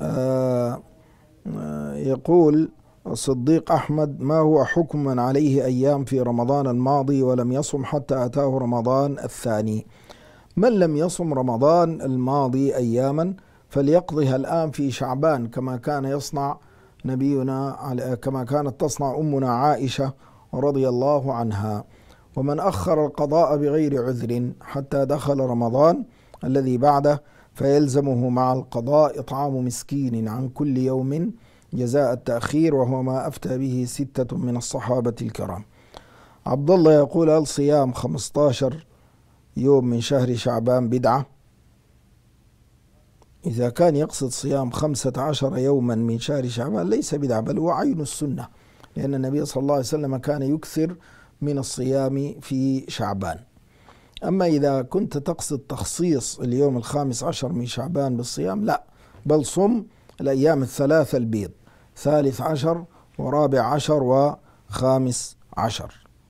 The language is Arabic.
آه، آه، يقول الصديق أحمد ما هو حكم من عليه أيام في رمضان الماضي ولم يصم حتى أتاه رمضان الثاني من لم يصم رمضان الماضي أياما فليقضها الآن في شعبان كما كان يصنع نبينا كما كانت تصنع أمنا عائشة رضي الله عنها ومن أخر القضاء بغير عذر حتى دخل رمضان الذي بعده فيلزمه مع القضاء إطعام مسكين عن كل يوم جزاء التأخير وهو ما أفتى به ستة من الصحابة الكرام عبد الله يقول هل صيام 15 يوم من شهر شعبان بدعة إذا كان يقصد صيام 15 يوما من شهر شعبان ليس بدعة بل هو عين السنة لأن النبي صلى الله عليه وسلم كان يكثر من الصيام في شعبان أما إذا كنت تقصد تخصيص اليوم الخامس عشر من شعبان بالصيام لا بل صم الأيام الثلاثة البيض ثالث عشر ورابع عشر وخامس عشر